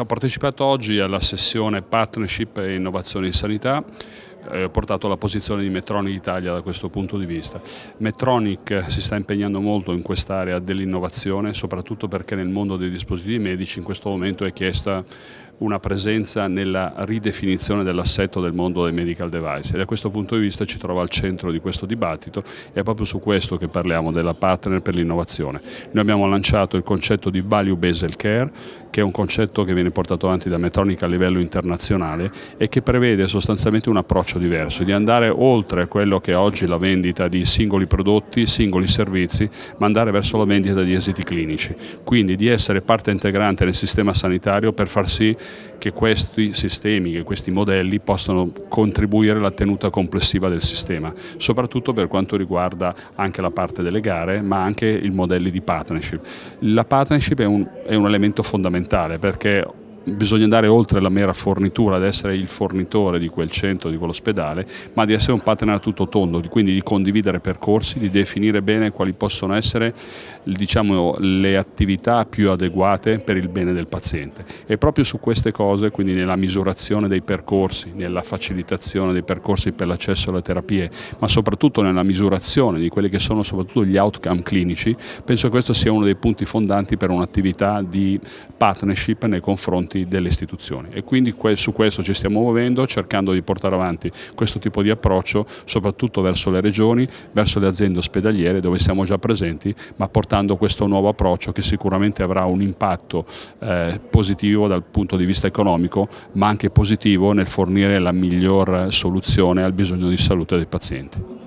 Ho partecipato oggi alla sessione Partnership e Innovazione in Sanità ho eh, portato la posizione di Metronic Italia da questo punto di vista. Metronic si sta impegnando molto in quest'area dell'innovazione, soprattutto perché nel mondo dei dispositivi medici in questo momento è chiesta una presenza nella ridefinizione dell'assetto del mondo dei medical device e da questo punto di vista ci trova al centro di questo dibattito e è proprio su questo che parliamo della partner per l'innovazione. Noi abbiamo lanciato il concetto di value based care che è un concetto che viene portato avanti da Metronica a livello internazionale e che prevede sostanzialmente un approccio diverso, di andare oltre quello che è oggi la vendita di singoli prodotti, singoli servizi, ma andare verso la vendita di esiti clinici, quindi di essere parte integrante nel sistema sanitario per far sì che questi sistemi, che questi modelli possano contribuire alla tenuta complessiva del sistema, soprattutto per quanto riguarda anche la parte delle gare, ma anche i modelli di partnership. La partnership è un, è un elemento fondamentale perché bisogna andare oltre la mera fornitura, ad essere il fornitore di quel centro, di quell'ospedale, ma di essere un partner a tutto tondo, quindi di condividere percorsi, di definire bene quali possono essere diciamo, le attività più adeguate per il bene del paziente. E proprio su queste cose, quindi nella misurazione dei percorsi, nella facilitazione dei percorsi per l'accesso alle terapie, ma soprattutto nella misurazione di quelli che sono soprattutto gli outcome clinici, penso che questo sia uno dei punti fondanti per un'attività di partnership nei confronti interessi delle istituzioni e quindi su questo ci stiamo muovendo cercando di portare avanti questo tipo di approccio soprattutto verso le regioni, verso le aziende ospedaliere dove siamo già presenti ma portando questo nuovo approccio che sicuramente avrà un impatto eh, positivo dal punto di vista economico ma anche positivo nel fornire la miglior soluzione al bisogno di salute dei pazienti.